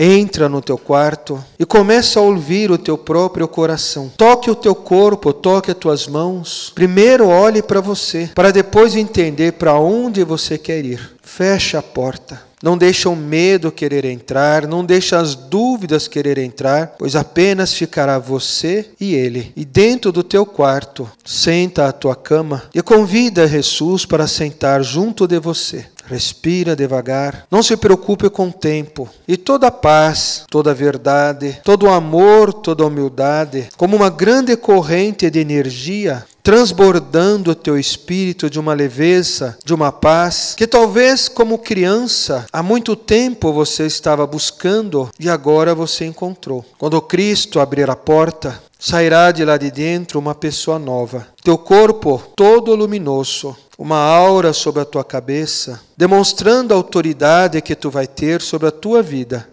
Entra no teu quarto e começa a ouvir o teu próprio coração. Toque o teu corpo, toque as tuas mãos. Primeiro olhe para você, para depois entender para onde você quer ir. Fecha a porta. Não deixa o medo querer entrar, não deixa as dúvidas querer entrar, pois apenas ficará você e ele. E dentro do teu quarto, senta a tua cama e convida Jesus para sentar junto de você. Respira devagar. Não se preocupe com o tempo. E toda a paz, toda a verdade, todo o amor, toda a humildade, como uma grande corrente de energia, transbordando o teu espírito de uma leveza, de uma paz, que talvez como criança há muito tempo você estava buscando e agora você encontrou. Quando Cristo abrir a porta, Sairá de lá de dentro uma pessoa nova. Teu corpo todo luminoso, uma aura sobre a tua cabeça, demonstrando a autoridade que tu vai ter sobre a tua vida